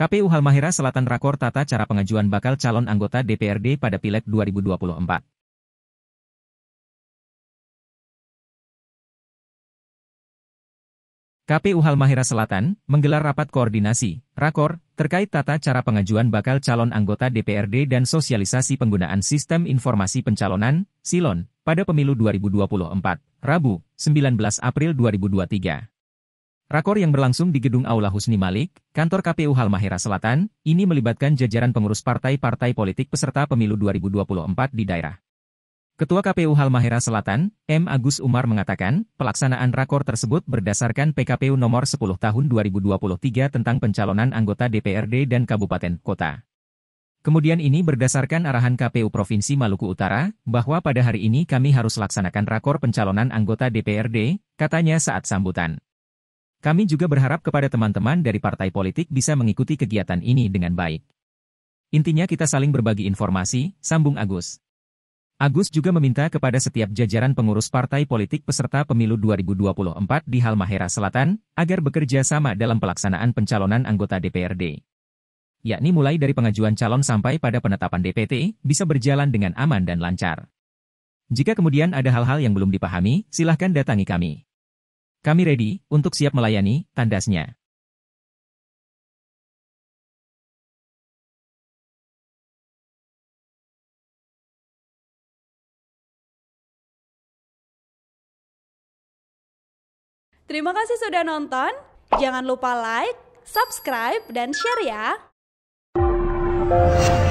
KPU Halmahera Selatan Rakor Tata Cara Pengajuan Bakal Calon Anggota DPRD pada Pileg 2024. KPU Halmahera Selatan menggelar rapat koordinasi, rakor, terkait tata cara pengajuan bakal calon anggota DPRD dan sosialisasi penggunaan sistem informasi pencalonan, SILON, pada pemilu 2024, Rabu, 19 April 2023. Rakor yang berlangsung di Gedung Aula Husni Malik, kantor KPU Halmahera Selatan, ini melibatkan jajaran pengurus partai-partai politik peserta pemilu 2024 di daerah. Ketua KPU Halmahera Selatan, M. Agus Umar mengatakan, pelaksanaan rakor tersebut berdasarkan PKPU nomor 10 tahun 2023 tentang pencalonan anggota DPRD dan Kabupaten Kota. Kemudian ini berdasarkan arahan KPU Provinsi Maluku Utara, bahwa pada hari ini kami harus laksanakan rakor pencalonan anggota DPRD, katanya saat sambutan. Kami juga berharap kepada teman-teman dari partai politik bisa mengikuti kegiatan ini dengan baik. Intinya kita saling berbagi informasi, sambung Agus. Agus juga meminta kepada setiap jajaran pengurus partai politik peserta pemilu 2024 di Halmahera Selatan, agar bekerja sama dalam pelaksanaan pencalonan anggota DPRD. Yakni mulai dari pengajuan calon sampai pada penetapan DPT, bisa berjalan dengan aman dan lancar. Jika kemudian ada hal-hal yang belum dipahami, silahkan datangi kami. Kami ready untuk siap melayani, tandasnya. Terima kasih sudah nonton. Jangan lupa like, subscribe, dan share ya.